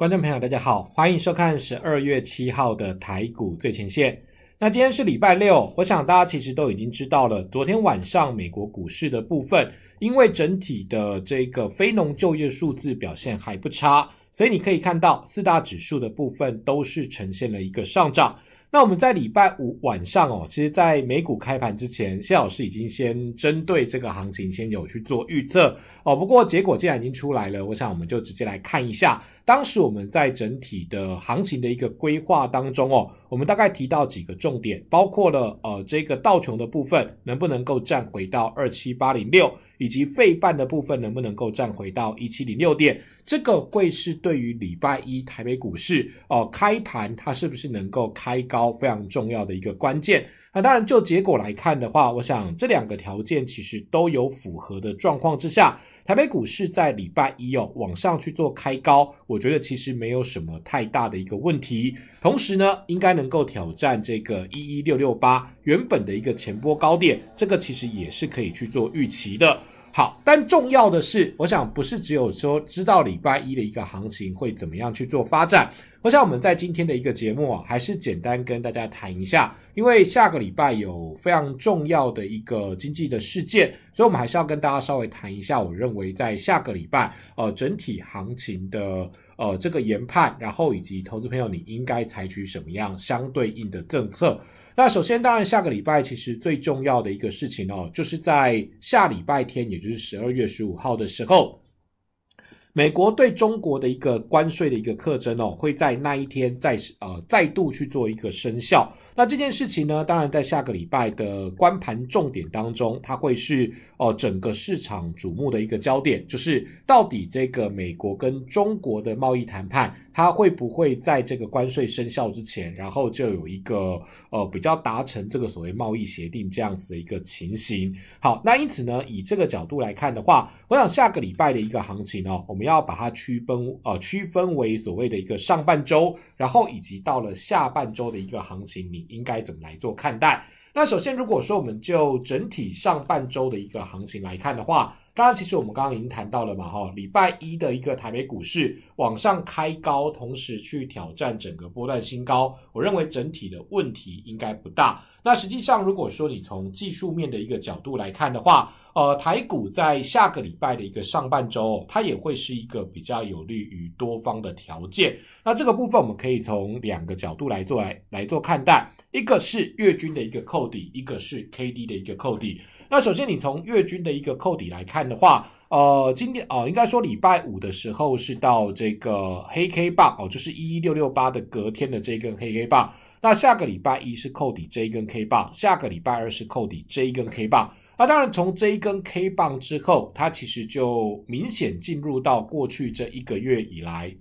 观众朋友，大家好，欢迎收看十二月七号的台股最前线。那今天是礼拜六，我想大家其实都已经知道了，昨天晚上美国股市的部分，因为整体的这个非农就业数字表现还不差，所以你可以看到四大指数的部分都是呈现了一个上涨。那我们在礼拜五晚上哦，其实，在美股开盘之前，谢老师已经先针对这个行情先有去做预测哦。不过结果既然已经出来了，我想我们就直接来看一下。当时我们在整体的行情的一个规划当中哦，我们大概提到几个重点，包括了呃这个道琼的部分能不能够站回到二七八零六，以及费半的部分能不能够站回到一七零六点，这个会是对于礼拜一台北股市哦开盘它是不是能够开高非常重要的一个关键。那当然，就结果来看的话，我想这两个条件其实都有符合的状况之下，台北股市在礼拜一有往上去做开高，我觉得其实没有什么太大的一个问题。同时呢，应该能够挑战这个一一六六八原本的一个前波高点，这个其实也是可以去做预期的。好，但重要的是，我想不是只有说知道礼拜一的一个行情会怎么样去做发展。我想我们在今天的一个节目啊，还是简单跟大家谈一下，因为下个礼拜有非常重要的一个经济的事件，所以我们还是要跟大家稍微谈一下。我认为在下个礼拜，呃，整体行情的呃这个研判，然后以及投资朋友，你应该采取什么样相对应的政策。那首先，当然，下个礼拜其实最重要的一个事情哦，就是在下礼拜天，也就是十二月十五号的时候，美国对中国的一个关税的一个特征哦，会在那一天再呃再度去做一个生效。那这件事情呢，当然在下个礼拜的关盘重点当中，它会是哦整个市场瞩目的一个焦点，就是到底这个美国跟中国的贸易谈判，它会不会在这个关税生效之前，然后就有一个呃比较达成这个所谓贸易协定这样子的一个情形？好，那因此呢，以这个角度来看的话，我想下个礼拜的一个行情哦，我们要把它区分呃区分为所谓的一个上半周，然后以及到了下半周的一个行情里。应该怎么来做看待？那首先，如果说我们就整体上半周的一个行情来看的话，当然，其实我们刚刚已经谈到了嘛，哈，礼拜一的一个台北股市往上开高，同时去挑战整个波段新高，我认为整体的问题应该不大。那实际上，如果说你从技术面的一个角度来看的话，呃，台股在下个礼拜的一个上半周，它也会是一个比较有利于多方的条件。那这个部分我们可以从两个角度来做来来做看待，一个是月均的一个扣底，一个是 K D 的一个扣底。那首先，你从月均的一个扣底来看的话，呃，今天呃，应该说礼拜五的时候是到这个黑 K 棒哦，就是一一六六八的隔天的这根黑 K 棒。那下个礼拜一是扣底这一根 K 棒，下个礼拜二是扣底这一根 K 棒。那当然，从这一根 K 棒之后，它其实就明显进入到过去这一个月以来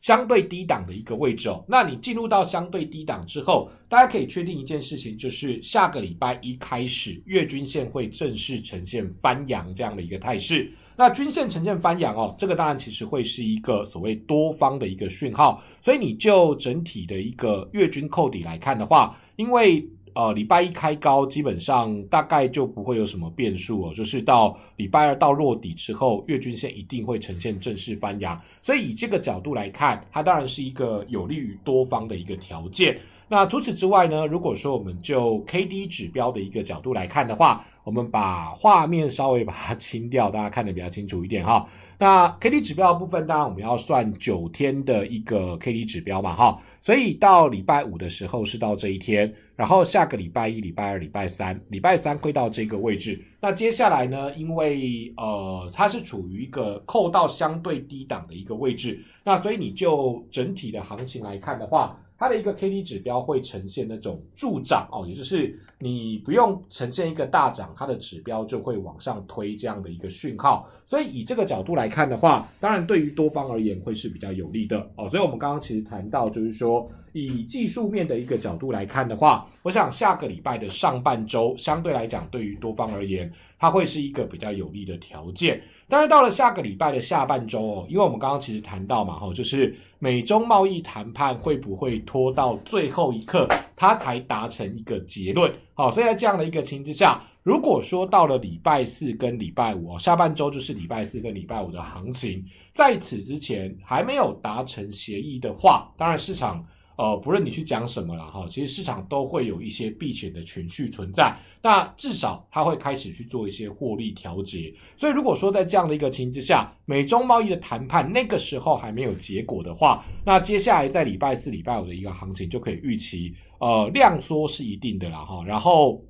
相对低档的一个位置哦。那你进入到相对低档之后，大家可以确定一件事情，就是下个礼拜一开始，月均线会正式呈现翻阳这样的一个态势。那均线呈现翻扬哦，这个当然其实会是一个所谓多方的一个讯号，所以你就整体的一个月均扣底来看的话，因为呃礼拜一开高，基本上大概就不会有什么变数哦，就是到礼拜二到落底之后，月均线一定会呈现正式翻扬，所以以这个角度来看，它当然是一个有利于多方的一个条件。那除此之外呢，如果说我们就 K D 指标的一个角度来看的话。我们把画面稍微把它清掉，大家看得比较清楚一点哈。那 K D 指标部分，当然我们要算九天的一个 K D 指标嘛哈，所以到礼拜五的时候是到这一天，然后下个礼拜一、礼拜二、礼拜三，礼拜三会到这个位置。那接下来呢，因为呃，它是处于一个扣到相对低档的一个位置，那所以你就整体的行情来看的话。它的一个 K D 指标会呈现那种助涨哦，也就是你不用呈现一个大涨，它的指标就会往上推这样的一个讯号。所以以这个角度来看的话，当然对于多方而言会是比较有利的哦。所以我们刚刚其实谈到，就是说以技术面的一个角度来看的话，我想下个礼拜的上半周相对来讲，对于多方而言。它会是一个比较有利的条件，但是到了下个礼拜的下半周哦，因为我们刚刚其实谈到嘛，哈，就是美中贸易谈判会不会拖到最后一刻，它才达成一个结论？好，所以在这样的一个情之下，如果说到了礼拜四跟礼拜五哦，下半周就是礼拜四跟礼拜五的行情，在此之前还没有达成协议的话，当然市场。呃，不论你去讲什么了哈，其实市场都会有一些避险的情绪存在。那至少它会开始去做一些获利调节。所以如果说在这样的一个情形之下，美中贸易的谈判那个时候还没有结果的话，那接下来在礼拜四、礼拜五的一个行情就可以预期，呃，量缩是一定的了哈。然后。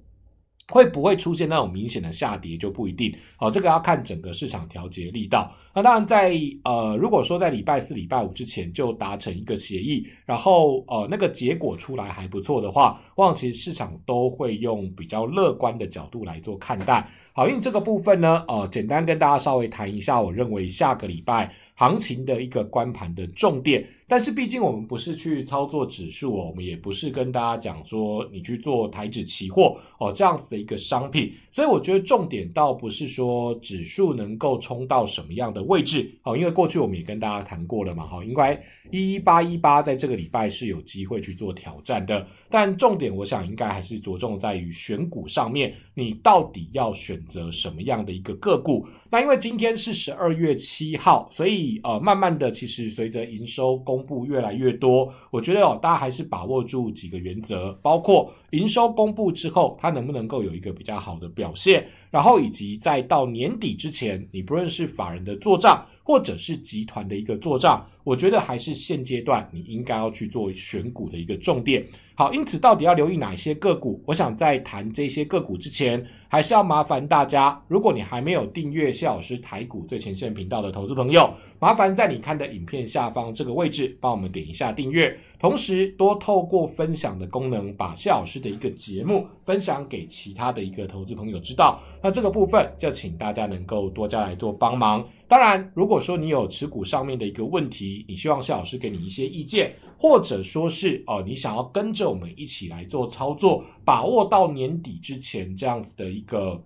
会不会出现那种明显的下跌就不一定。好，这个要看整个市场调节力道。那当然，在呃，如果说在礼拜四、礼拜五之前就达成一个协议，然后呃，那个结果出来还不错的话，望其市场都会用比较乐观的角度来做看待。好运这个部分呢，呃，简单跟大家稍微谈一下，我认为下个礼拜行情的一个观盘的重点。但是毕竟我们不是去操作指数哦，我们也不是跟大家讲说你去做台指期货哦这样子的一个商品，所以我觉得重点倒不是说指数能够冲到什么样的位置哦，因为过去我们也跟大家谈过了嘛，哈，应该一一八一八在这个礼拜是有机会去做挑战的。但重点我想应该还是着重在于选股上面，你到底要选。择什么样的一个个股？那因为今天是十二月七号，所以呃，慢慢的，其实随着营收公布越来越多，我觉得哦，大家还是把握住几个原则，包括营收公布之后，它能不能够有一个比较好的表现。然后以及在到年底之前，你不论是法人的做账，或者是集团的一个做账，我觉得还是现阶段你应该要去做选股的一个重点。好，因此到底要留意哪些个股？我想在谈这些个股之前，还是要麻烦大家，如果你还没有订阅谢老师台股最前线频道的投资朋友，麻烦在你看的影片下方这个位置帮我们点一下订阅，同时多透过分享的功能，把谢老师的一个节目分享给其他的一个投资朋友知道。那这个部分就请大家能够多加来做帮忙。当然，如果说你有持股上面的一个问题，你希望谢老师给你一些意见，或者说是呃，你想要跟着我们一起来做操作，把握到年底之前这样子的一个。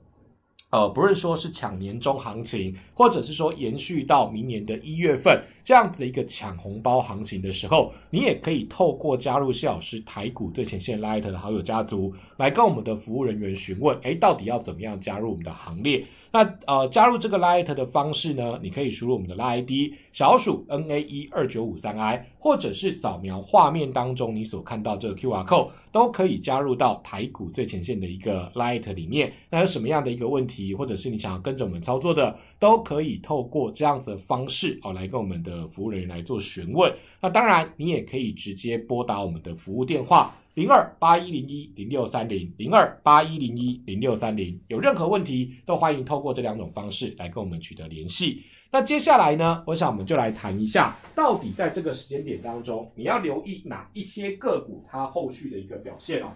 呃，不是说是抢年终行情，或者是说延续到明年的一月份这样子的一个抢红包行情的时候，你也可以透过加入谢老师台股最前线 Light 的好友家族，来跟我们的服务人员询问，哎，到底要怎么样加入我们的行列？那呃，加入这个 Light 的方式呢？你可以输入我们的拉 ID 小鼠 N A E 二九五三 I，或者是扫描画面当中你所看到这个 QR code，都可以加入到台股最前线的一个 Light 里面。那有什么样的一个问题，或者是你想要跟着我们操作的，都可以透过这样子的方式哦，来跟我们的服务人员来做询问。那当然，你也可以直接拨打我们的服务电话。零二八一零一零六三零零二八一零一零六三零，有任何问题都欢迎透过这两种方式来跟我们取得联系。那接下来呢，我想我们就来谈一下，到底在这个时间点当中，你要留意哪一些个股它后续的一个表现哦。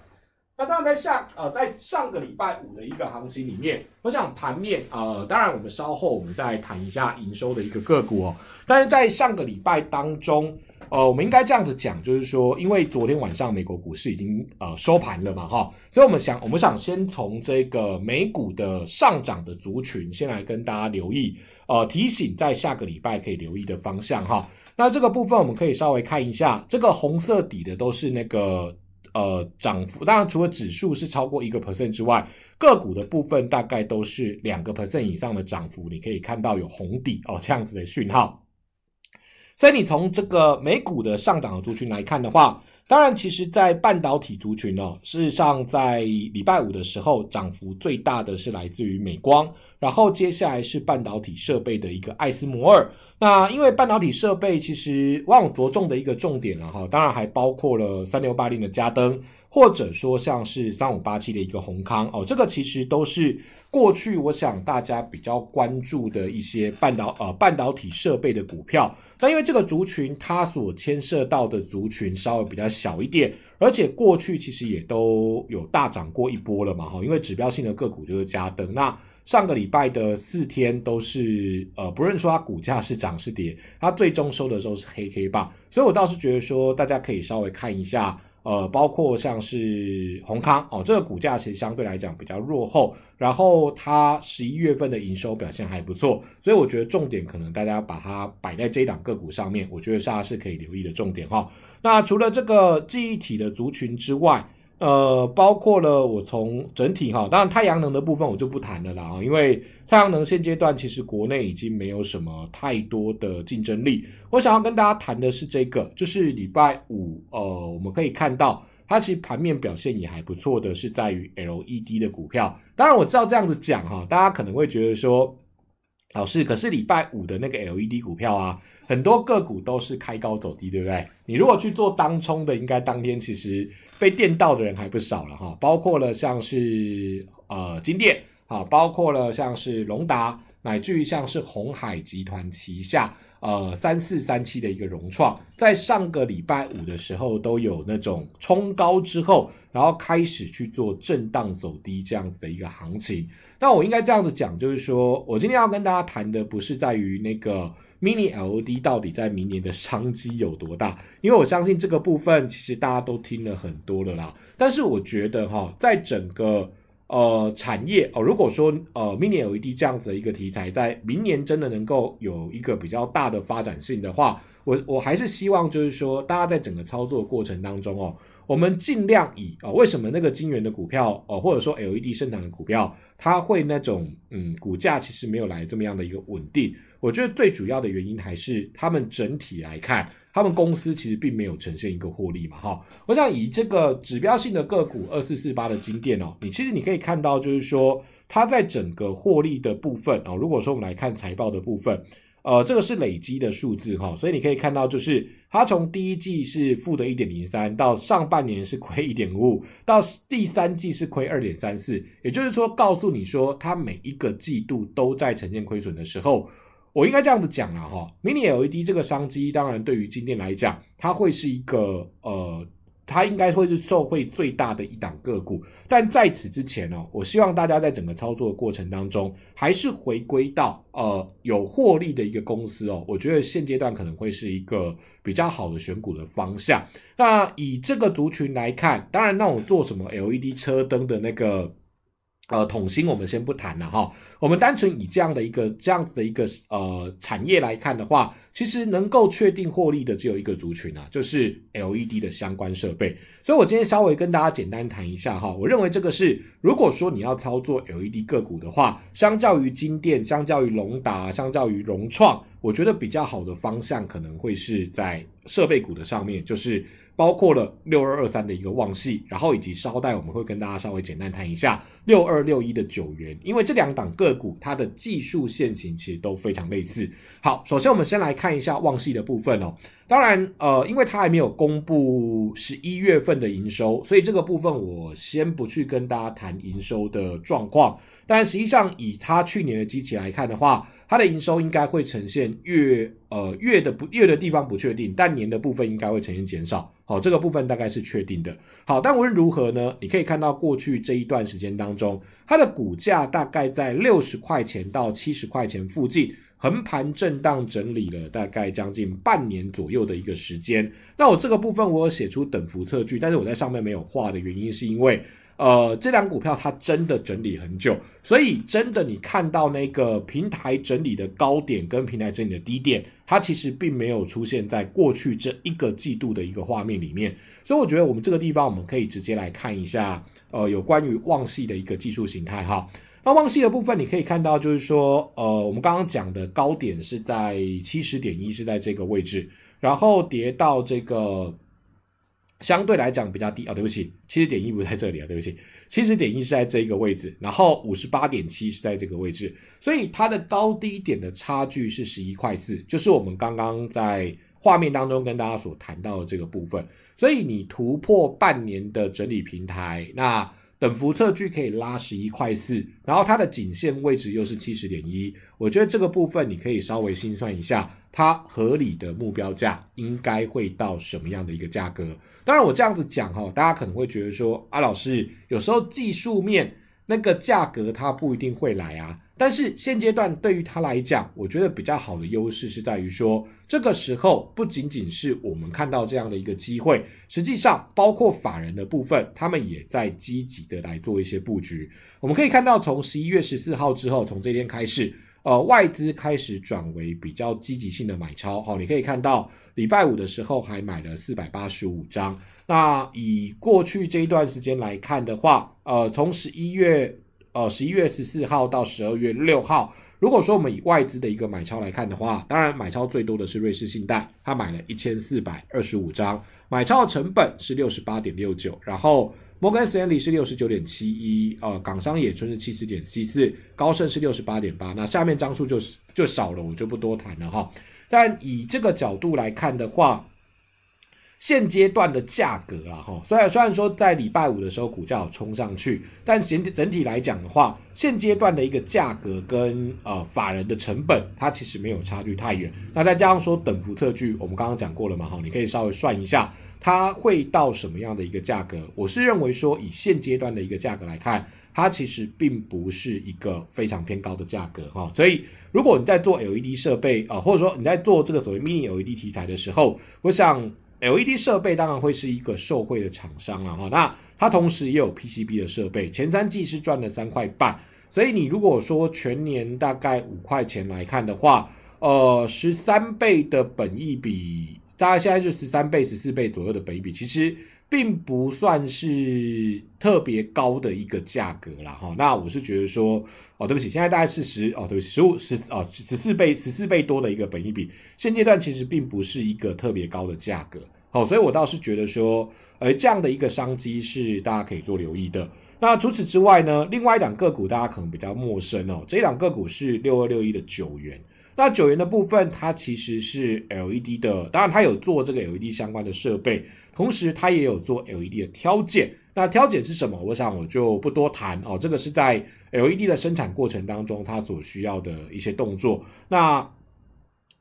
那当然，在下呃，在上个礼拜五的一个行情里面，我想盘面呃，当然我们稍后我们再谈一下营收的一个个股哦。但是在上个礼拜当中。呃，我们应该这样子讲，就是说，因为昨天晚上美国股市已经呃收盘了嘛，哈，所以我们想，我们想先从这个美股的上涨的族群先来跟大家留意，呃，提醒在下个礼拜可以留意的方向，哈。那这个部分我们可以稍微看一下，这个红色底的都是那个呃涨幅，当然除了指数是超过一个 percent 之外，个股的部分大概都是两个 percent 以上的涨幅，你可以看到有红底哦这样子的讯号。所以你从这个美股的上的族群来看的话，当然，其实，在半导体族群哦，事实上，在礼拜五的时候，涨幅最大的是来自于美光，然后接下来是半导体设备的一个艾斯摩尔。那因为半导体设备，其实往着重的一个重点，然哈，当然还包括了三六八零的加登。或者说像是三五八七的一个红康哦，这个其实都是过去我想大家比较关注的一些半导呃半导体设备的股票。那因为这个族群它所牵涉到的族群稍微比较小一点，而且过去其实也都有大涨过一波了嘛哈。因为指标性的个股就是加登，那上个礼拜的四天都是呃不论说它股价是涨是跌，它最终收的时候是黑黑棒，所以我倒是觉得说大家可以稍微看一下。呃，包括像是宏康哦，这个股价其实相对来讲比较落后，然后它十一月份的营收表现还不错，所以我觉得重点可能大家把它摆在这一档个股上面，我觉得大家是可以留意的重点哈。那除了这个记忆体的族群之外，呃，包括了我从整体哈，当然太阳能的部分我就不谈了啦，因为太阳能现阶段其实国内已经没有什么太多的竞争力。我想要跟大家谈的是这个，就是礼拜五，呃，我们可以看到它其实盘面表现也还不错的，是在于 LED 的股票。当然我知道这样子讲哈，大家可能会觉得说。老师，可是礼拜五的那个 LED 股票啊，很多个股都是开高走低，对不对？你如果去做当冲的，应该当天其实被电到的人还不少了哈，包括了像是呃金电啊，包括了像是隆达，乃至于像是红海集团旗下呃三四三七的一个融创，在上个礼拜五的时候都有那种冲高之后。然后开始去做震荡走低这样子的一个行情。那我应该这样子讲，就是说我今天要跟大家谈的不是在于那个 mini L e D 到底在明年的商机有多大，因为我相信这个部分其实大家都听了很多了啦。但是我觉得哈，在整个呃产业哦，如果说呃 mini L e D 这样子的一个题材在明年真的能够有一个比较大的发展性的话，我我还是希望就是说大家在整个操作过程当中哦。我们尽量以啊，为什么那个金源的股票，哦，或者说 LED 生长的股票，它会那种嗯，股价其实没有来这么样的一个稳定？我觉得最主要的原因还是他们整体来看，他们公司其实并没有呈现一个获利嘛，哈。我想以这个指标性的个股二四四八的金店哦，你其实你可以看到，就是说它在整个获利的部分啊，如果说我们来看财报的部分。呃，这个是累积的数字哈，所以你可以看到，就是它从第一季是负的一点零三，到上半年是亏一点五，到第三季是亏二点三四，也就是说，告诉你说它每一个季度都在呈现亏损的时候，我应该这样子讲了哈，Mini LED 这个商机，当然对于今天来讲，它会是一个呃。它应该会是受惠最大的一档个股，但在此之前呢，我希望大家在整个操作的过程当中，还是回归到呃有获利的一个公司哦。我觉得现阶段可能会是一个比较好的选股的方向。那以这个族群来看，当然那我做什么 LED 车灯的那个。呃，统芯我们先不谈了哈。我们单纯以这样的一个这样子的一个呃产业来看的话，其实能够确定获利的只有一个族群啊，就是 LED 的相关设备。所以我今天稍微跟大家简单谈一下哈。我认为这个是，如果说你要操作 LED 个股的话，相较于金电，相较于龙达，相较于融创，我觉得比较好的方向可能会是在设备股的上面，就是。包括了六二二三的一个旺系，然后以及稍待我们会跟大家稍微简单谈一下六二六一的九元，因为这两档个股它的技术线型其实都非常类似。好，首先我们先来看一下旺系的部分哦。当然，呃，因为它还没有公布十一月份的营收，所以这个部分我先不去跟大家谈营收的状况。但实际上，以它去年的基器来看的话，它的营收应该会呈现月呃月的不月的地方不确定，但年的部分应该会呈现减少。好，这个部分大概是确定的。好，但无论如何呢，你可以看到过去这一段时间当中，它的股价大概在六十块钱到七十块钱附近横盘震荡整理了大概将近半年左右的一个时间。那我这个部分我有写出等幅测距，但是我在上面没有画的原因是因为。呃，这两股票它真的整理很久，所以真的你看到那个平台整理的高点跟平台整理的低点，它其实并没有出现在过去这一个季度的一个画面里面。所以我觉得我们这个地方我们可以直接来看一下，呃，有关于望系的一个技术形态哈。那望系的部分你可以看到，就是说，呃，我们刚刚讲的高点是在七十点一，是在这个位置，然后跌到这个。相对来讲比较低啊，对不起，七十点一不在这里啊，对不起，七十点一是在这一个位置，然后五十八点七是在这个位置，所以它的高低点的差距是十一块四，就是我们刚刚在画面当中跟大家所谈到的这个部分，所以你突破半年的整理平台，那。等幅测距可以拉十一块四，然后它的颈线位置又是七十点一，我觉得这个部分你可以稍微心算一下，它合理的目标价应该会到什么样的一个价格？当然，我这样子讲哈，大家可能会觉得说，啊，老师有时候技术面那个价格它不一定会来啊。但是现阶段对于他来讲，我觉得比较好的优势是在于说，这个时候不仅仅是我们看到这样的一个机会，实际上包括法人的部分，他们也在积极的来做一些布局。我们可以看到，从十一月十四号之后，从这天开始，呃，外资开始转为比较积极性的买超。好，你可以看到，礼拜五的时候还买了四百八十五张。那以过去这一段时间来看的话，呃，从十一月。呃，十一月十四号到十二月六号，如果说我们以外资的一个买超来看的话，当然买超最多的是瑞士信贷，它买了一千四百二十五张，买超的成本是六十八点六九，然后摩根士丹利是六十九点七一，呃，港商野村是七十点七四，高盛是六十八点八，那下面张数就是就少了，我就不多谈了哈。但以这个角度来看的话，现阶段的价格啦，哈，虽然虽然说在礼拜五的时候股价冲上去，但整体来讲的话，现阶段的一个价格跟呃法人的成本，它其实没有差距太远。那再加上说等幅特距，我们刚刚讲过了嘛，哈，你可以稍微算一下，它会到什么样的一个价格。我是认为说，以现阶段的一个价格来看，它其实并不是一个非常偏高的价格，哈。所以如果你在做 LED 设备啊，或者说你在做这个所谓 Mini LED 题材的时候，我想。L E D 设备当然会是一个受惠的厂商了哈，那它同时也有 P C B 的设备，前三季是赚了三块半，所以你如果说全年大概五块钱来看的话，呃，十三倍的本益比，大概现在就十三倍、十四倍左右的本益比，其实。并不算是特别高的一个价格了哈，那我是觉得说，哦，对不起，现在大概是十，哦，对不起，十五十哦，十四倍十四倍多的一个本益比，现阶段其实并不是一个特别高的价格，好，所以我倒是觉得说，呃，这样的一个商机是大家可以做留意的。那除此之外呢，另外一档个股大家可能比较陌生哦，这一档个股是六二六一的九元。那九元的部分，它其实是 LED 的，当然它有做这个 LED 相关的设备，同时它也有做 LED 的挑拣。那挑拣是什么？我想我就不多谈哦。这个是在 LED 的生产过程当中，它所需要的一些动作。那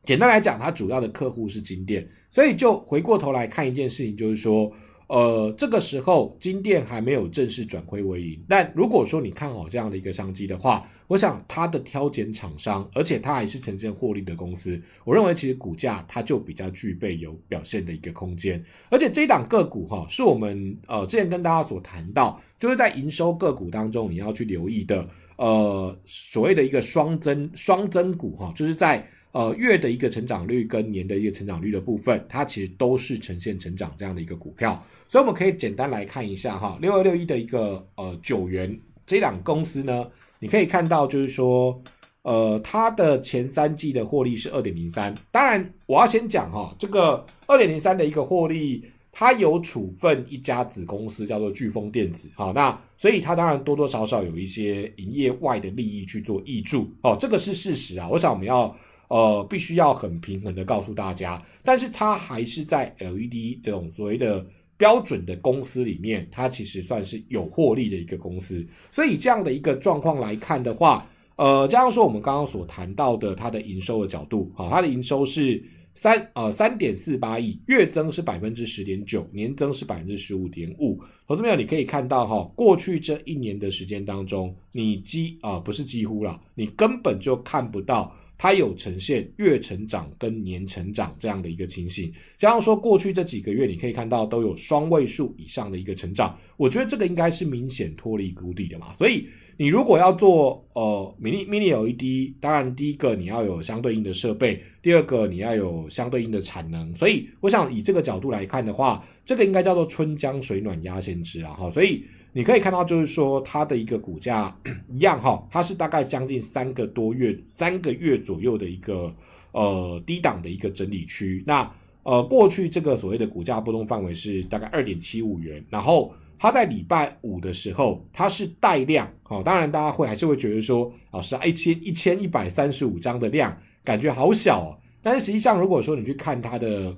简单来讲，它主要的客户是金店，所以就回过头来看一件事情，就是说，呃，这个时候金店还没有正式转亏为盈，但如果说你看好这样的一个商机的话。我想它的挑拣厂商，而且它还是呈现获利的公司，我认为其实股价它就比较具备有表现的一个空间。而且这一档个股哈，是我们呃之前跟大家所谈到，就是在营收个股当中你要去留意的，呃，所谓的一个双增双增股哈，就是在呃月的一个成长率跟年的一个成长率的部分，它其实都是呈现成长这样的一个股票。所以我们可以简单来看一下哈，六二六一的一个呃九元，这两公司呢。你可以看到，就是说，呃，它的前三季的获利是二点零三。当然，我要先讲哈，这个二点零三的一个获利，它有处分一家子公司叫做飓风电子，哈，那所以它当然多多少少有一些营业外的利益去做益助，哦，这个是事实啊。我想我们要呃，必须要很平衡的告诉大家，但是它还是在 LED 这种所谓的。标准的公司里面，它其实算是有获利的一个公司。所以这样的一个状况来看的话，呃，加上说我们刚刚所谈到的它的营收的角度，哈，它的营收是三呃三点四八亿，月增是百分之十点九，年增是百分之十五点五。投资者朋友，你可以看到哈，过去这一年的时间当中，你几啊不是几乎了，你根本就看不到。它有呈现月成长跟年成长这样的一个情形，加上说过去这几个月你可以看到都有双位数以上的一个成长，我觉得这个应该是明显脱离谷底的嘛。所以你如果要做呃 mini mini LED，当然第一个你要有相对应的设备，第二个你要有相对应的产能。所以我想以这个角度来看的话，这个应该叫做春江水暖鸭先知啊哈。所以。你可以看到，就是说它的一个股价 一样哈，它是大概将近三个多月、三个月左右的一个呃低档的一个整理区。那呃，过去这个所谓的股价波动范围是大概二点七五元，然后它在礼拜五的时候它是带量哦。当然大家会还是会觉得说，老师啊，一千一千一百三十五张的量感觉好小哦，但是实际上如果说你去看它的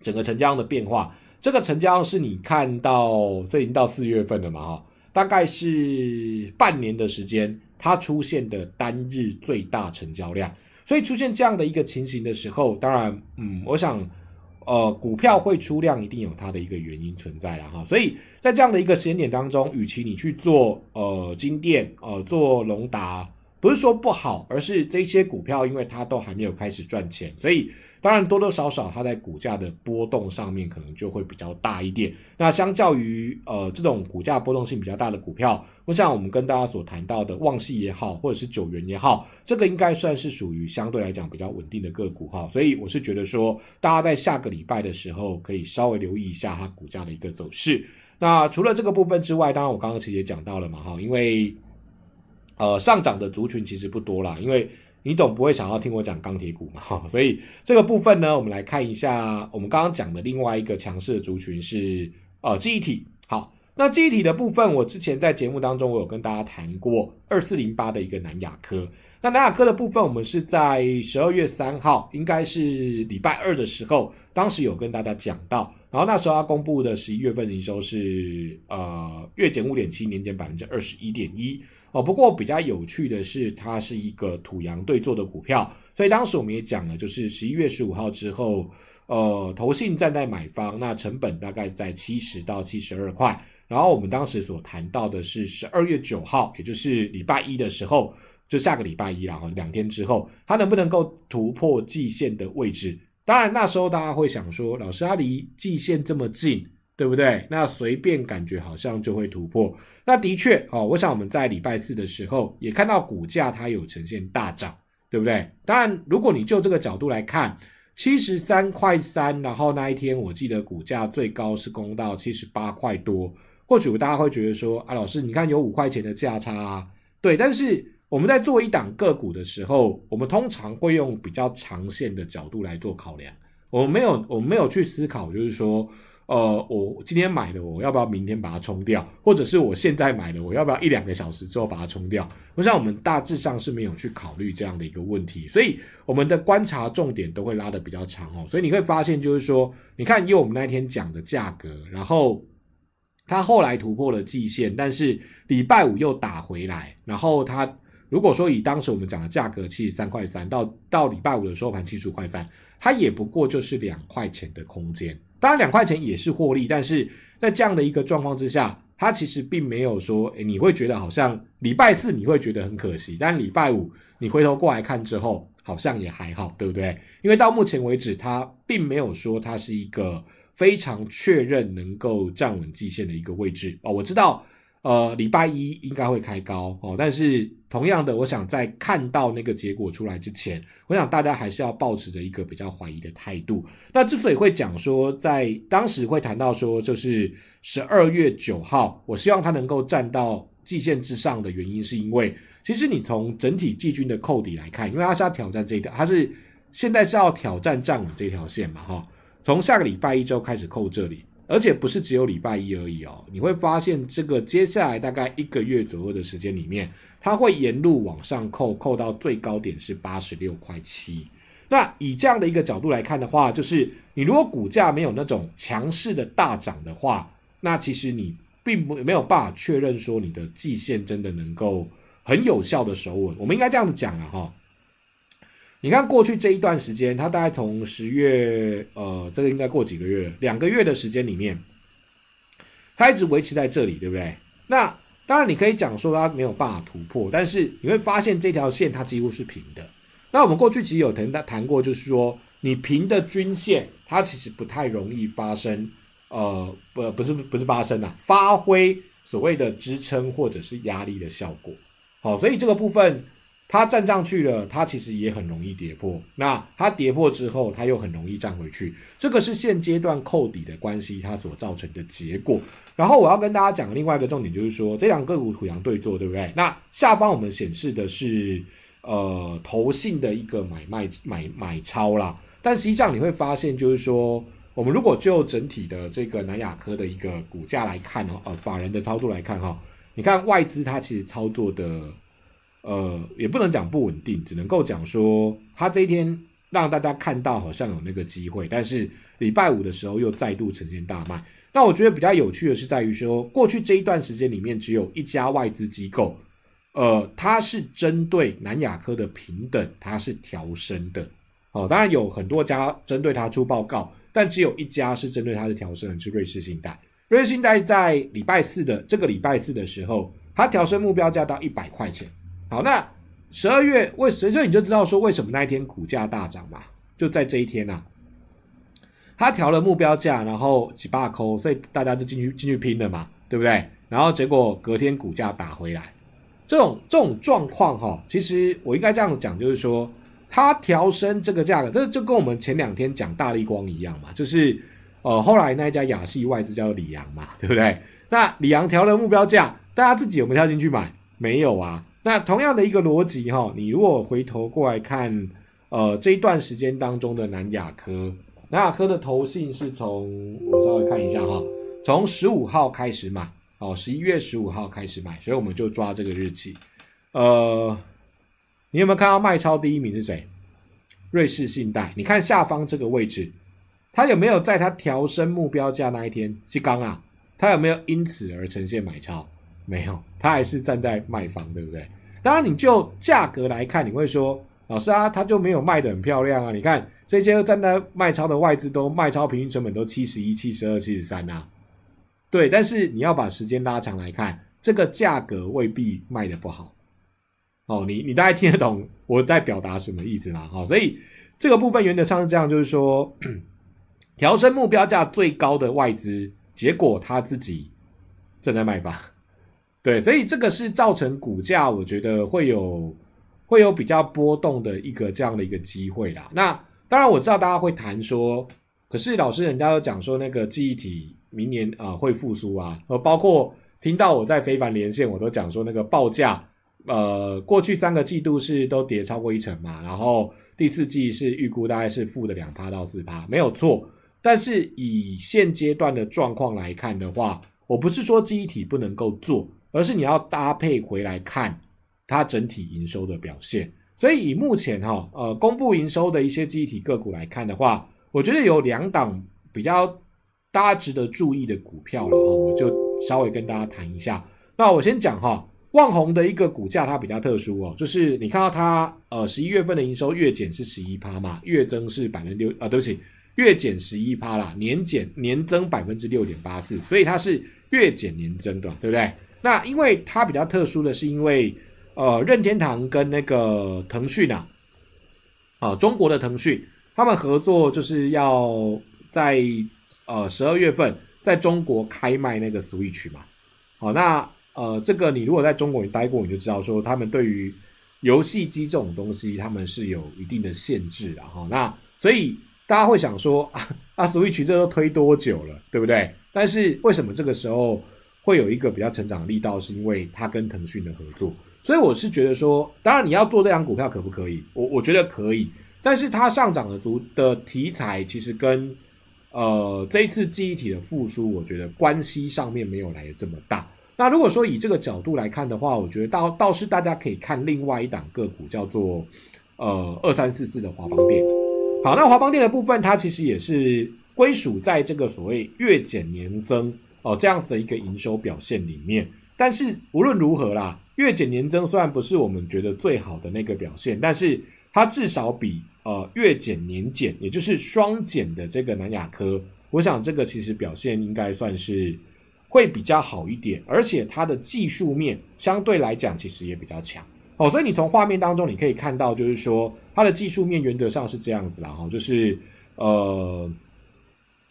整个成交量的变化。这个成交量是你看到，这已经到四月份了嘛？哈，大概是半年的时间，它出现的单日最大成交量。所以出现这样的一个情形的时候，当然，嗯，我想，呃，股票会出量，一定有它的一个原因存在了哈。所以在这样的一个时间点当中，与其你去做呃金店，呃做龙达，不是说不好，而是这些股票因为它都还没有开始赚钱，所以。当然，多多少少，它在股价的波动上面可能就会比较大一点。那相较于呃这种股价波动性比较大的股票，像我们跟大家所谈到的旺系也好，或者是九元也好，这个应该算是属于相对来讲比较稳定的个股哈。所以我是觉得说，大家在下个礼拜的时候可以稍微留意一下它股价的一个走势。那除了这个部分之外，当然我刚刚其实也讲到了嘛哈，因为呃上涨的族群其实不多啦，因为。你懂不会想要听我讲钢铁股嘛？哈，所以这个部分呢，我们来看一下，我们刚刚讲的另外一个强势的族群是呃记忆体。好，那记忆体的部分，我之前在节目当中我有跟大家谈过二四零八的一个南亚科。那南亚科的部分，我们是在十二月三号，应该是礼拜二的时候，当时有跟大家讲到。然后那时候它公布的十一月份营收是呃月减五点七，年减百分之二十一点一。哦，不过比较有趣的是，它是一个土洋对坐的股票，所以当时我们也讲了，就是十一月十五号之后，呃，投信站在买方，那成本大概在七十到七十二块，然后我们当时所谈到的是十二月九号，也就是礼拜一的时候，就下个礼拜一然后两天之后，它能不能够突破季线的位置？当然那时候大家会想说，老师它离季线这么近。对不对？那随便感觉好像就会突破。那的确哦，我想我们在礼拜四的时候也看到股价它有呈现大涨，对不对？当然，如果你就这个角度来看，七十三块三，然后那一天我记得股价最高是攻到七十八块多。或许大家会觉得说，啊，老师你看有五块钱的价差，啊，对。但是我们在做一档个股的时候，我们通常会用比较长线的角度来做考量。我没有，我没有去思考，就是说，呃，我今天买的，我要不要明天把它冲掉，或者是我现在买的，我要不要一两个小时之后把它冲掉？我想我们大致上是没有去考虑这样的一个问题，所以我们的观察重点都会拉的比较长哦，所以你会发现，就是说，你看，因为我们那天讲的价格，然后它后来突破了季线，但是礼拜五又打回来，然后它。如果说以当时我们讲的价格七十三块三到到礼拜五的收盘七十五块三，它也不过就是两块钱的空间。当然两块钱也是获利，但是在这样的一个状况之下，它其实并没有说，诶你会觉得好像礼拜四你会觉得很可惜，但礼拜五你回头过来看之后，好像也还好，对不对？因为到目前为止，它并没有说它是一个非常确认能够站稳季线的一个位置。哦，我知道。呃，礼拜一应该会开高哦，但是同样的，我想在看到那个结果出来之前，我想大家还是要保持着一个比较怀疑的态度。那之所以会讲说，在当时会谈到说，就是十二月九号，我希望它能够站到季线之上的原因，是因为其实你从整体季军的扣底来看，因为它是要挑战这一条，它是现在是要挑战站稳这条线嘛，哈，从下个礼拜一周开始扣这里。而且不是只有礼拜一而已哦，你会发现这个接下来大概一个月左右的时间里面，它会沿路往上扣，扣到最高点是八十六块七。那以这样的一个角度来看的话，就是你如果股价没有那种强势的大涨的话，那其实你并不没有办法确认说你的季线真的能够很有效的守稳。我们应该这样子讲了哈。你看过去这一段时间，它大概从十月，呃，这个应该过几个月了，两个月的时间里面，它一直维持在这里，对不对？那当然你可以讲说它没有办法突破，但是你会发现这条线它几乎是平的。那我们过去其实有谈谈过，就是说你平的均线它其实不太容易发生，呃，不，不是不是发生啊，发挥所谓的支撑或者是压力的效果。好，所以这个部分。它站上去了，它其实也很容易跌破。那它跌破之后，它又很容易站回去。这个是现阶段扣底的关系，它所造成的结果。然后我要跟大家讲另外一个重点，就是说这两个股土洋对坐，对不对？那下方我们显示的是呃投信的一个买卖买买超啦。但实际上你会发现，就是说我们如果就整体的这个南亚科的一个股价来看哦，呃法人的操作来看哈，你看外资它其实操作的。呃，也不能讲不稳定，只能够讲说，他这一天让大家看到好像有那个机会，但是礼拜五的时候又再度呈现大卖。那我觉得比较有趣的是，在于说，过去这一段时间里面，只有一家外资机构，呃，它是针对南亚科的平等，它是调升的。哦，当然有很多家针对它出报告，但只有一家是针对它是调升的，是瑞士信贷。瑞士信贷在礼拜四的这个礼拜四的时候，它调升目标价到一百块钱。好，那十二月为所以你就知道说为什么那一天股价大涨嘛？就在这一天呐，他调了目标价，然后几把扣，所以大家就进去进去拼了嘛，对不对？然后结果隔天股价打回来，这种这种状况哈，其实我应该这样讲，就是说他调升这个价格，这就跟我们前两天讲大力光一样嘛，就是呃后来那一家亚细外资叫李阳嘛，对不对？那李阳调了目标价，大家自己有没有跳进去买？没有啊。那同样的一个逻辑，哈，你如果回头过来看，呃，这一段时间当中的南亚科，南亚科的投信是从我稍微看一下哈，从十五号开始买，哦，十一月十五号开始买，所以我们就抓这个日期。呃，你有没有看到卖超第一名是谁？瑞士信贷？你看下方这个位置，它有没有在它调升目标价那一天，是刚啊，它有没有因此而呈现买超？没有。他还是站在卖方，对不对？当然，你就价格来看，你会说，老师啊，他就没有卖的很漂亮啊。你看这些站在卖超的外资都卖超平均成本都七十一、七十二、七十三啊。对，但是你要把时间拉长来看，这个价格未必卖的不好。哦，你你大概听得懂 我在表达什么意思吗？哦，所以这个部分原则上是这样，就是说 调升目标价最高的外资，结果他自己正在卖方。对，所以这个是造成股价，我觉得会有会有比较波动的一个这样的一个机会啦。那当然我知道大家会谈说，可是老师人家都讲说那个记忆体明年啊会复苏啊，呃，包括听到我在非凡连线我都讲说那个报价，呃，过去三个季度是都跌超过一成嘛，然后第四季是预估大概是负的两趴到四趴，没有错。但是以现阶段的状况来看的话，我不是说记忆体不能够做。而是你要搭配回来看它整体营收的表现，所以以目前哈呃公布营收的一些忆体个股来看的话，我觉得有两档比较大家值得注意的股票了哈，我就稍微跟大家谈一下。那我先讲哈，望红的一个股价它比较特殊哦，就是你看到它呃十一月份的营收月减是十一趴嘛，月增是百分之六啊，对不起，月减十一趴啦，年减年增百分之六点八四，所以它是月减年增的，对不对？那因为它比较特殊的是，因为呃，任天堂跟那个腾讯啊，啊，中国的腾讯，他们合作就是要在呃十二月份在中国开卖那个 Switch 嘛。好，那呃，这个你如果在中国待过，你就知道说，他们对于游戏机这种东西，他们是有一定的限制的哈，那所以大家会想说啊，啊，Switch 这都推多久了，对不对？但是为什么这个时候？会有一个比较成长的力道，是因为它跟腾讯的合作，所以我是觉得说，当然你要做这张股票可不可以？我我觉得可以，但是它上涨的足的题材，其实跟呃这一次记忆体的复苏，我觉得关系上面没有来的这么大。那如果说以这个角度来看的话，我觉得倒倒是大家可以看另外一档个股，叫做呃二三四四的华邦电。好，那华邦电的部分，它其实也是归属在这个所谓月减年增。哦，这样子的一个营收表现里面，但是无论如何啦，月减年增虽然不是我们觉得最好的那个表现，但是它至少比呃月减年减，也就是双减的这个南亚科，我想这个其实表现应该算是会比较好一点，而且它的技术面相对来讲其实也比较强。哦，所以你从画面当中你可以看到，就是说它的技术面原则上是这样子啦，哈，就是呃，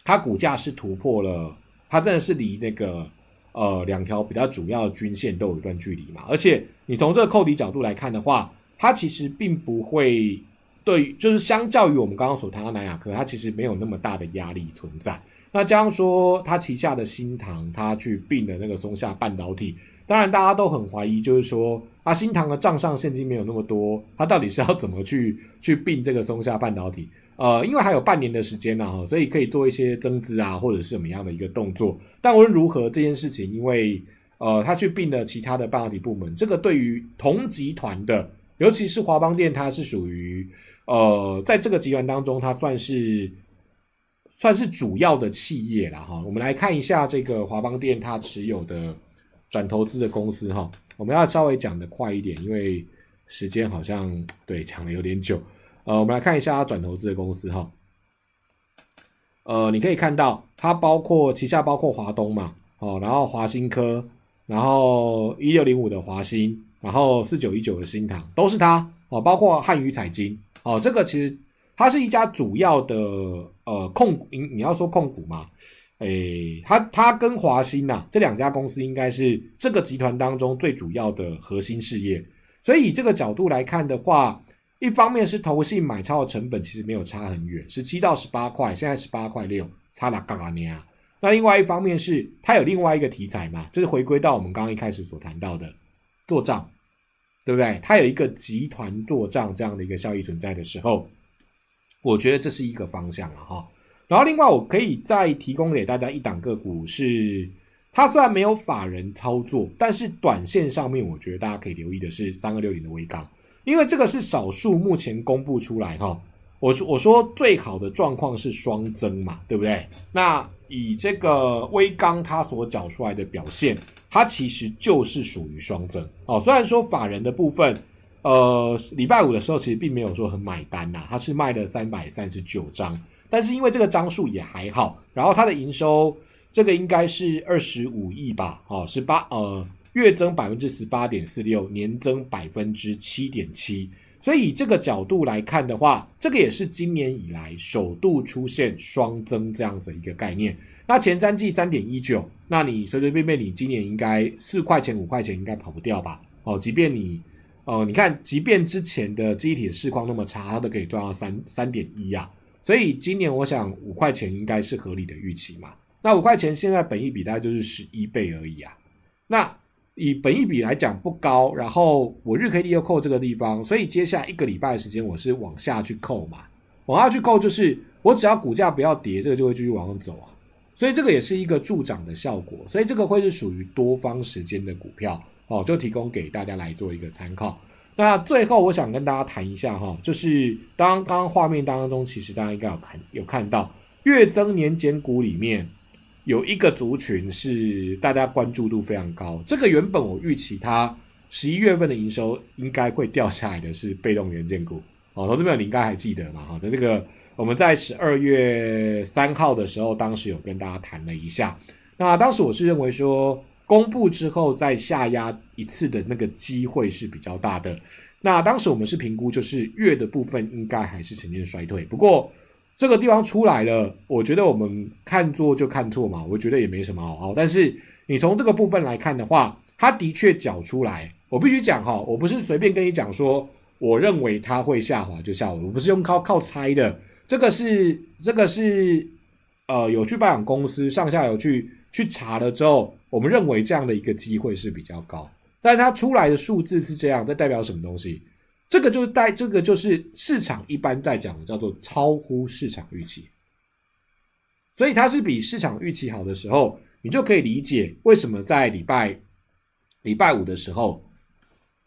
它股价是突破了。它真的是离那个呃两条比较主要均线都有一段距离嘛，而且你从这个扣底角度来看的话，它其实并不会对，就是相较于我们刚刚所谈的南亚科，它其实没有那么大的压力存在。那加上说，它旗下的新塘，它去并了那个松下半导体，当然大家都很怀疑，就是说，啊，新塘的账上现金没有那么多，它到底是要怎么去去并这个松下半导体？呃，因为还有半年的时间呢哈，所以可以做一些增资啊，或者是怎么样的一个动作。但无论如何，这件事情，因为呃，他去并了其他的半导体部门，这个对于同集团的，尤其是华邦电，它是属于呃，在这个集团当中，它算是算是主要的企业了哈。我们来看一下这个华邦电它持有的转投资的公司哈。我们要稍微讲的快一点，因为时间好像对讲的有点久。呃，我们来看一下它转投资的公司哈。呃，你可以看到它包括旗下包括华东嘛，哦，然后华新科，然后一六零五的华鑫，然后四九一九的新唐都是它哦，包括汉语彩金哦，这个其实它是一家主要的呃控股，你要说控股嘛，哎，它它跟华新呐这两家公司应该是这个集团当中最主要的核心事业，所以以这个角度来看的话。一方面是投信买超的成本其实没有差很远，十七到十八块，现在十八块六，差了嘎嘎啊？那另外一方面是它有另外一个题材嘛，就是回归到我们刚刚一开始所谈到的做账，对不对？它有一个集团做账这样的一个效益存在的时候，我觉得这是一个方向了哈。然后另外我可以再提供给大家一档个股，是它虽然没有法人操作，但是短线上面我觉得大家可以留意的是三二六零的微钢。因为这个是少数目前公布出来哈，我我说最好的状况是双增嘛，对不对？那以这个微刚它所缴出来的表现，它其实就是属于双增哦。虽然说法人的部分，呃，礼拜五的时候其实并没有说很买单呐，它是卖了三百三十九张，但是因为这个张数也还好，然后它的营收这个应该是二十五亿吧，哦，十八呃。月增百分之十八点四六，年增百分之七点七，所以以这个角度来看的话，这个也是今年以来首度出现双增这样子一个概念。那前三季三点一九，那你随随便便你今年应该四块钱五块钱应该跑不掉吧？哦，即便你哦，你看即便之前的地铁市况那么差，它都可以赚到三三点一啊。所以今年我想五块钱应该是合理的预期嘛？那五块钱现在本一比大概就是十一倍而已啊，那。以本益比来讲不高，然后我日 K D 又扣这个地方，所以接下来一个礼拜的时间我是往下去扣嘛，往下去扣就是我只要股价不要跌，这个就会继续往上走啊，所以这个也是一个助涨的效果，所以这个会是属于多方时间的股票哦，就提供给大家来做一个参考。那最后我想跟大家谈一下哈，就是刚刚画面当中其实大家应该有看有看到月增年减股里面。有一个族群是大家关注度非常高，这个原本我预期它十一月份的营收应该会掉下来的是被动元件股，哦，投资朋友你应该还记得嘛，哈，在这个我们在十二月三号的时候，当时有跟大家谈了一下，那当时我是认为说公布之后再下压一次的那个机会是比较大的，那当时我们是评估就是月的部分应该还是呈现衰退，不过。这个地方出来了，我觉得我们看错就看错嘛，我觉得也没什么好。但是你从这个部分来看的话，它的确缴出来，我必须讲哈，我不是随便跟你讲说，我认为它会下滑就下滑，我不是用靠靠猜的，这个是这个是呃有去保险公司上下游去去查了之后，我们认为这样的一个机会是比较高，但是它出来的数字是这样，那代表什么东西？这个就是在，这个就是市场一般在讲的，叫做超乎市场预期。所以它是比市场预期好的时候，你就可以理解为什么在礼拜礼拜五的时候，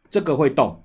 这个会动，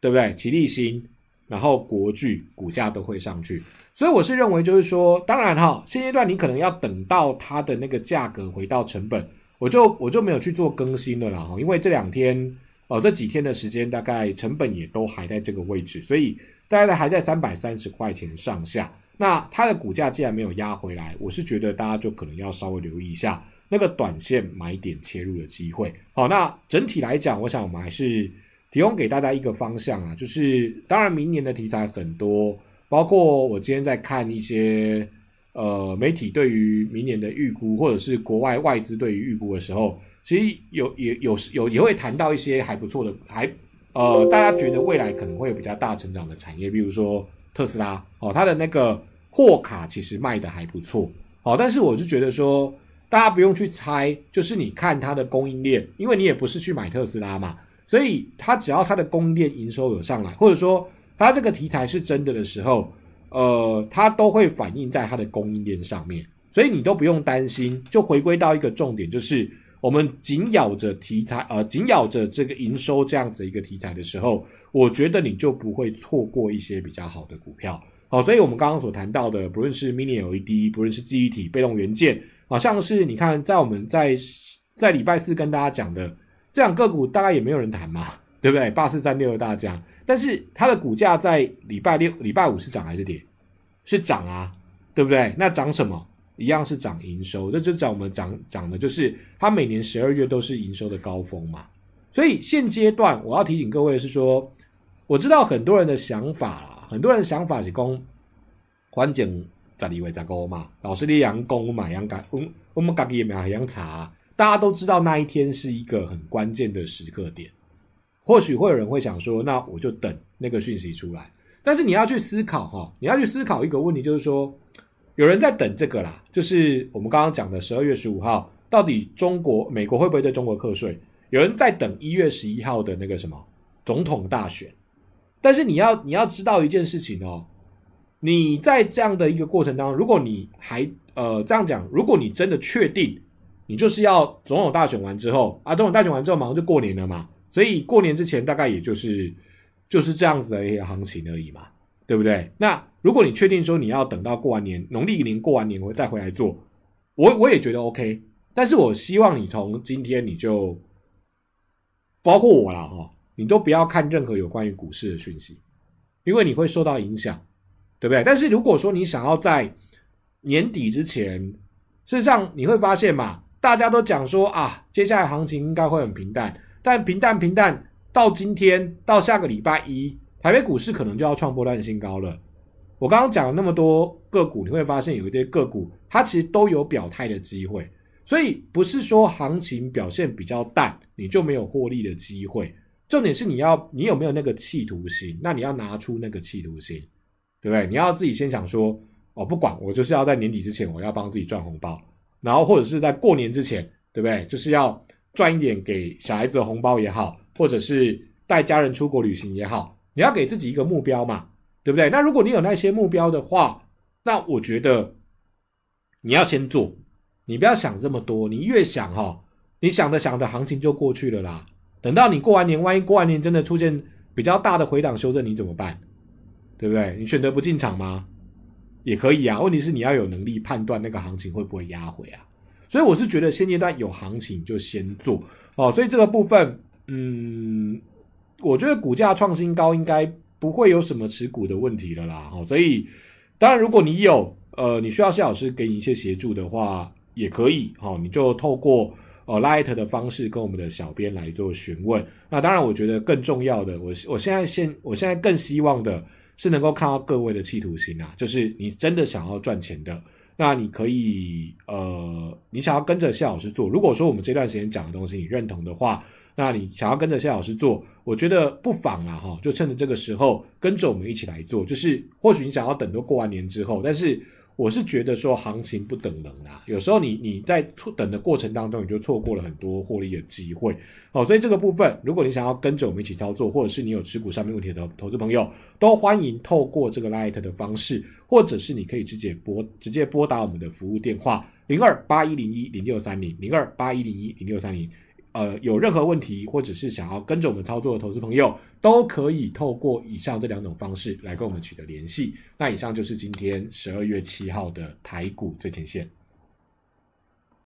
对不对？齐立新，然后国巨股价都会上去。所以我是认为，就是说，当然哈，现阶段你可能要等到它的那个价格回到成本，我就我就没有去做更新了啦。因为这两天。哦，这几天的时间大概成本也都还在这个位置，所以大概还在三百三十块钱上下。那它的股价既然没有压回来，我是觉得大家就可能要稍微留意一下那个短线买点切入的机会。好，那整体来讲，我想我们还是提供给大家一个方向啊，就是当然明年的题材很多，包括我今天在看一些呃媒体对于明年的预估，或者是国外外资对于预估的时候。其实有也有有也会谈到一些还不错的，还呃大家觉得未来可能会有比较大成长的产业，比如说特斯拉哦，它的那个货卡其实卖的还不错哦。但是我就觉得说，大家不用去猜，就是你看它的供应链，因为你也不是去买特斯拉嘛，所以它只要它的供应链营收有上来，或者说它这个题材是真的的时候，呃，它都会反映在它的供应链上面，所以你都不用担心。就回归到一个重点就是。我们紧咬着题材，呃，紧咬着这个营收这样子一个题材的时候，我觉得你就不会错过一些比较好的股票。好，所以我们刚刚所谈到的，不论是 Mini LED，不论是记忆体被动元件，啊，像是你看，在我们在在礼拜四跟大家讲的这两个股，大概也没有人谈嘛，对不对？四三六略大家，但是它的股价在礼拜六、礼拜五是涨还是跌？是涨啊，对不对？那涨什么？一样是涨营收，这就涨我们涨涨的就是，它每年十二月都是营收的高峰嘛。所以现阶段，我要提醒各位是说，我知道很多人的想法啦，很多人想法是供，缓解在离位在高嘛，老是立阳功嘛，阳干，我我们干也买阳茶，大家都知道那一天是一个很关键的时刻点。或许会有人会想说，那我就等那个讯息出来，但是你要去思考哈，你要去思考一个问题，就是说。有人在等这个啦，就是我们刚刚讲的十二月十五号，到底中国、美国会不会对中国课税？有人在等一月十一号的那个什么总统大选。但是你要你要知道一件事情哦，你在这样的一个过程当中，如果你还呃这样讲，如果你真的确定，你就是要总统大选完之后啊，总统大选完之后马上就过年了嘛，所以过年之前大概也就是就是这样子的一些行情而已嘛。对不对？那如果你确定说你要等到过完年，农历一年过完年，我再回来做。我我也觉得 OK，但是我希望你从今天你就，包括我了哈，你都不要看任何有关于股市的讯息，因为你会受到影响，对不对？但是如果说你想要在年底之前，事实上你会发现嘛，大家都讲说啊，接下来行情应该会很平淡，但平淡平淡到今天到下个礼拜一。台北股市可能就要创波段新高了。我刚刚讲了那么多个股，你会发现有一些个股，它其实都有表态的机会。所以不是说行情表现比较淡，你就没有获利的机会。重点是你要，你有没有那个企图心？那你要拿出那个企图心，对不对？你要自己先想说，哦，不管我就是要在年底之前，我要帮自己赚红包。然后或者是在过年之前，对不对？就是要赚一点给小孩子的红包也好，或者是带家人出国旅行也好。你要给自己一个目标嘛，对不对？那如果你有那些目标的话，那我觉得你要先做，你不要想这么多，你越想哈，你想着想着行情就过去了啦。等到你过完年，万一过完年真的出现比较大的回档修正，你怎么办？对不对？你选择不进场吗？也可以啊。问题是你要有能力判断那个行情会不会压回啊。所以我是觉得现阶段有行情就先做哦。所以这个部分，嗯。我觉得股价创新高应该不会有什么持股的问题了啦，所以当然如果你有呃你需要谢老师给你一些协助的话也可以，你就透过呃 light 的方式跟我们的小编来做询问。那当然，我觉得更重要的，我我现在现我现在更希望的是能够看到各位的企图心啊，就是你真的想要赚钱的，那你可以呃你想要跟着谢老师做。如果说我们这段时间讲的东西你认同的话。那你想要跟着谢老师做，我觉得不妨啦哈，就趁着这个时候跟着我们一起来做。就是或许你想要等到过完年之后，但是我是觉得说行情不等能啊，有时候你你在错等的过程当中，你就错过了很多获利的机会好，所以这个部分，如果你想要跟着我们一起操作，或者是你有持股上面问题的投资朋友，都欢迎透过这个 Light 的方式，或者是你可以直接拨直接拨打我们的服务电话零二八一零一零六三零零二八一零一零六三零。呃，有任何问题或者是想要跟着我们操作的投资朋友，都可以透过以上这两种方式来跟我们取得联系。那以上就是今天十二月七号的台股最前线。